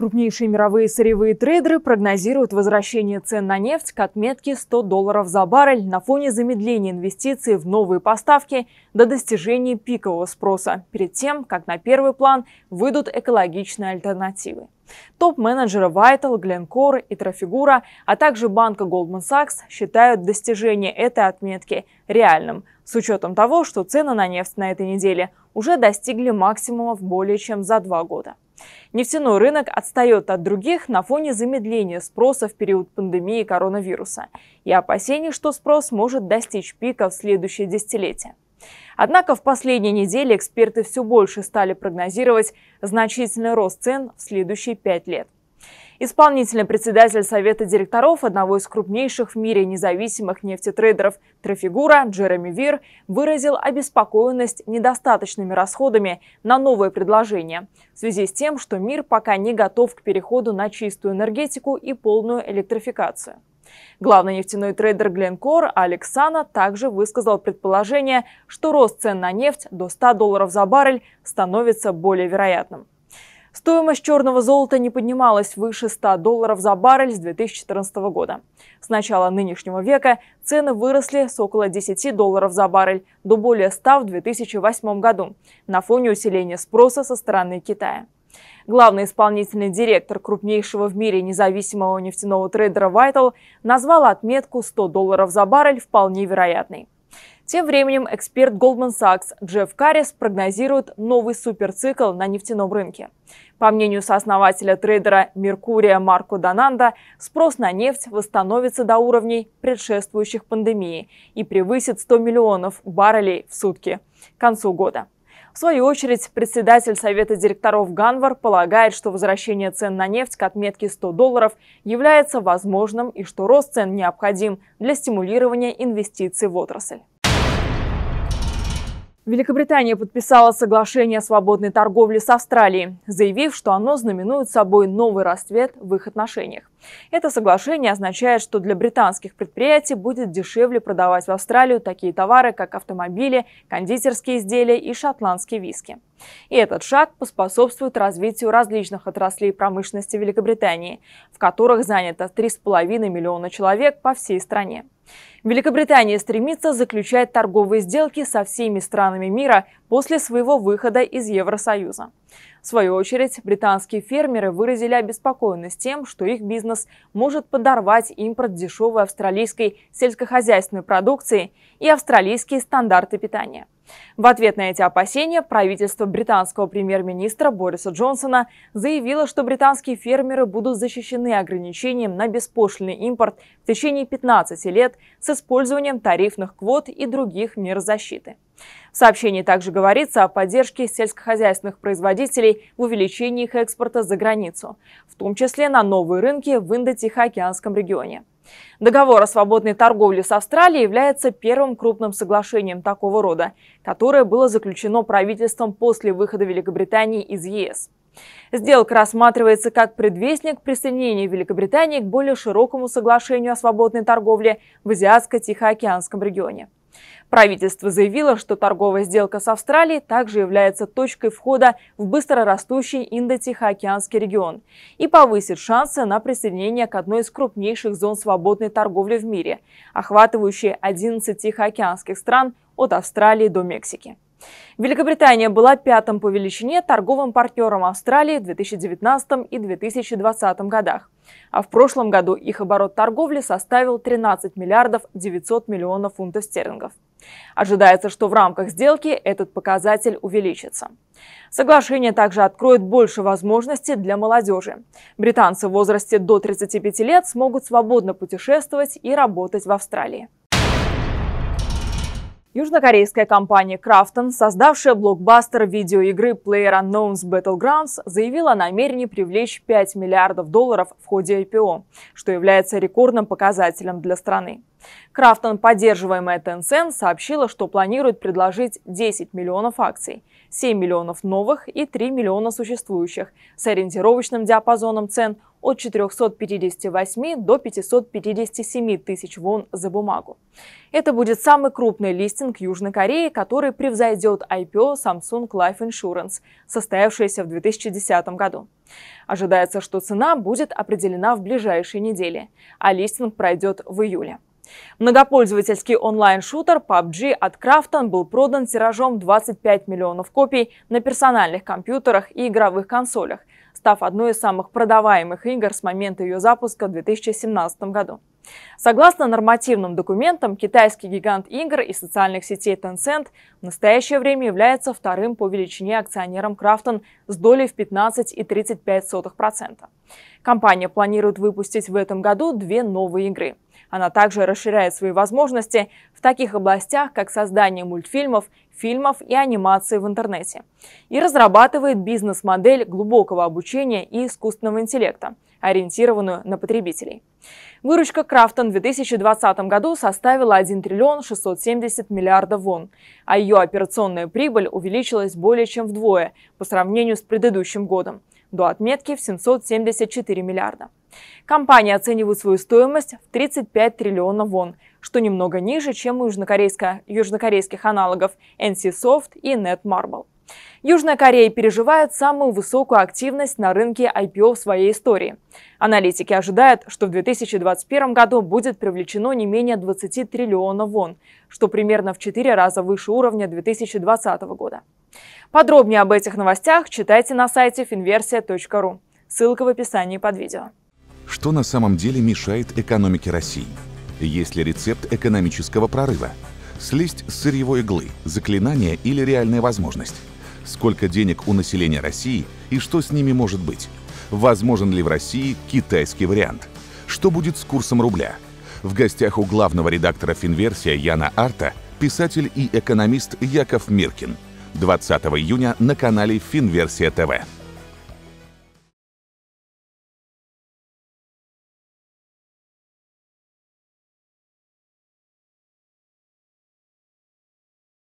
Крупнейшие мировые сырьевые трейдеры прогнозируют возвращение цен на нефть к отметке 100 долларов за баррель на фоне замедления инвестиций в новые поставки до достижения пикового спроса, перед тем, как на первый план выйдут экологичные альтернативы. Топ-менеджеры Vital, Glencore и Trafigura, а также банка Goldman Sachs считают достижение этой отметки реальным, с учетом того, что цены на нефть на этой неделе уже достигли максимумов более чем за два года. Нефтяной рынок отстает от других на фоне замедления спроса в период пандемии коронавируса и опасений, что спрос может достичь пика в следующее десятилетие. Однако в последние недели эксперты все больше стали прогнозировать значительный рост цен в следующие пять лет – Исполнительный председатель Совета директоров одного из крупнейших в мире независимых нефтетрейдеров Трафигура Джереми Вир выразил обеспокоенность недостаточными расходами на новые предложения в связи с тем, что мир пока не готов к переходу на чистую энергетику и полную электрификацию. Главный нефтяной трейдер Glencore Алексана также высказал предположение, что рост цен на нефть до 100 долларов за баррель становится более вероятным. Стоимость черного золота не поднималась выше 100 долларов за баррель с 2014 года. С начала нынешнего века цены выросли с около 10 долларов за баррель до более 100 в 2008 году на фоне усиления спроса со стороны Китая. Главный исполнительный директор крупнейшего в мире независимого нефтяного трейдера Vital назвал отметку 100 долларов за баррель вполне вероятной. Тем временем эксперт Goldman Sachs Джефф Каррис прогнозирует новый суперцикл на нефтяном рынке. По мнению сооснователя трейдера «Меркурия» Марко Донанда, спрос на нефть восстановится до уровней предшествующих пандемии и превысит 100 миллионов баррелей в сутки к концу года. В свою очередь, председатель Совета директоров Ганвар полагает, что возвращение цен на нефть к отметке 100 долларов является возможным и что рост цен необходим для стимулирования инвестиций в отрасль. Великобритания подписала соглашение о свободной торговле с Австралией, заявив, что оно знаменует собой новый расцвет в их отношениях. Это соглашение означает, что для британских предприятий будет дешевле продавать в Австралию такие товары, как автомобили, кондитерские изделия и шотландские виски. И этот шаг поспособствует развитию различных отраслей промышленности Великобритании, в которых занято 3,5 миллиона человек по всей стране. Великобритания стремится заключать торговые сделки со всеми странами мира после своего выхода из Евросоюза. В свою очередь, британские фермеры выразили обеспокоенность тем, что их бизнес может подорвать импорт дешевой австралийской сельскохозяйственной продукции и австралийские стандарты питания. В ответ на эти опасения правительство британского премьер-министра Бориса Джонсона заявило, что британские фермеры будут защищены ограничением на беспошлиный импорт в течение 15 лет с использованием тарифных квот и других мер защиты. В сообщении также говорится о поддержке сельскохозяйственных производителей в увеличении их экспорта за границу, в том числе на новые рынки в Индо-Тихоокеанском регионе. Договор о свободной торговле с Австралией является первым крупным соглашением такого рода, которое было заключено правительством после выхода Великобритании из ЕС. Сделка рассматривается как предвестник присоединения Великобритании к более широкому соглашению о свободной торговле в Азиатско-Тихоокеанском регионе. Правительство заявило, что торговая сделка с Австралией также является точкой входа в быстро растущий Индо-Тихоокеанский регион и повысит шансы на присоединение к одной из крупнейших зон свободной торговли в мире, охватывающей 11 тихоокеанских стран от Австралии до Мексики. Великобритания была пятым по величине торговым партнером Австралии в 2019 и 2020 годах. А в прошлом году их оборот торговли составил 13 миллиардов 900 миллионов фунтов стерлингов. Ожидается, что в рамках сделки этот показатель увеличится. Соглашение также откроет больше возможностей для молодежи. Британцы в возрасте до 35 лет смогут свободно путешествовать и работать в Австралии. Южнокорейская компания Krafton, создавшая блокбастер видеоигры PlayerUnknown's Battlegrounds, заявила о намерении привлечь 5 миллиардов долларов в ходе IPO, что является рекордным показателем для страны. Крафтон, поддерживаемая Tencent, сообщила, что планирует предложить 10 миллионов акций. 7 миллионов новых и 3 миллиона существующих с ориентировочным диапазоном цен от 458 до 557 тысяч вон за бумагу. Это будет самый крупный листинг Южной Кореи, который превзойдет IPO Samsung Life Insurance, состоявшееся в 2010 году. Ожидается, что цена будет определена в ближайшие недели, а листинг пройдет в июле. Многопользовательский онлайн-шутер PUBG от Krafton был продан тиражом 25 миллионов копий на персональных компьютерах и игровых консолях, став одной из самых продаваемых игр с момента ее запуска в 2017 году. Согласно нормативным документам, китайский гигант игр и социальных сетей Tencent в настоящее время является вторым по величине акционером Крафтон с долей в 15,35%. Компания планирует выпустить в этом году две новые игры – она также расширяет свои возможности в таких областях, как создание мультфильмов, фильмов и анимации в интернете. И разрабатывает бизнес-модель глубокого обучения и искусственного интеллекта, ориентированную на потребителей. Выручка Крафтон в 2020 году составила 1 триллион 670 миллиардов вон, а ее операционная прибыль увеличилась более чем вдвое по сравнению с предыдущим годом до отметки в 774 миллиарда. Компания оценивает свою стоимость в 35 триллионов вон, что немного ниже, чем у южнокорейских аналогов NCSoft и NetMarble. Южная Корея переживает самую высокую активность на рынке IPO в своей истории. Аналитики ожидают, что в 2021 году будет привлечено не менее 20 триллионов вон, что примерно в 4 раза выше уровня 2020 года. Подробнее об этих новостях читайте на сайте finversia.ru. Ссылка в описании под видео. Что на самом деле мешает экономике России? Есть ли рецепт экономического прорыва? Слезть с сырьевой иглы – заклинание или реальная возможность? Сколько денег у населения России и что с ними может быть? Возможен ли в России китайский вариант? Что будет с курсом рубля? В гостях у главного редактора «Финверсия» Яна Арта писатель и экономист Яков Миркин – 20 июня на канале Финверсия ТВ.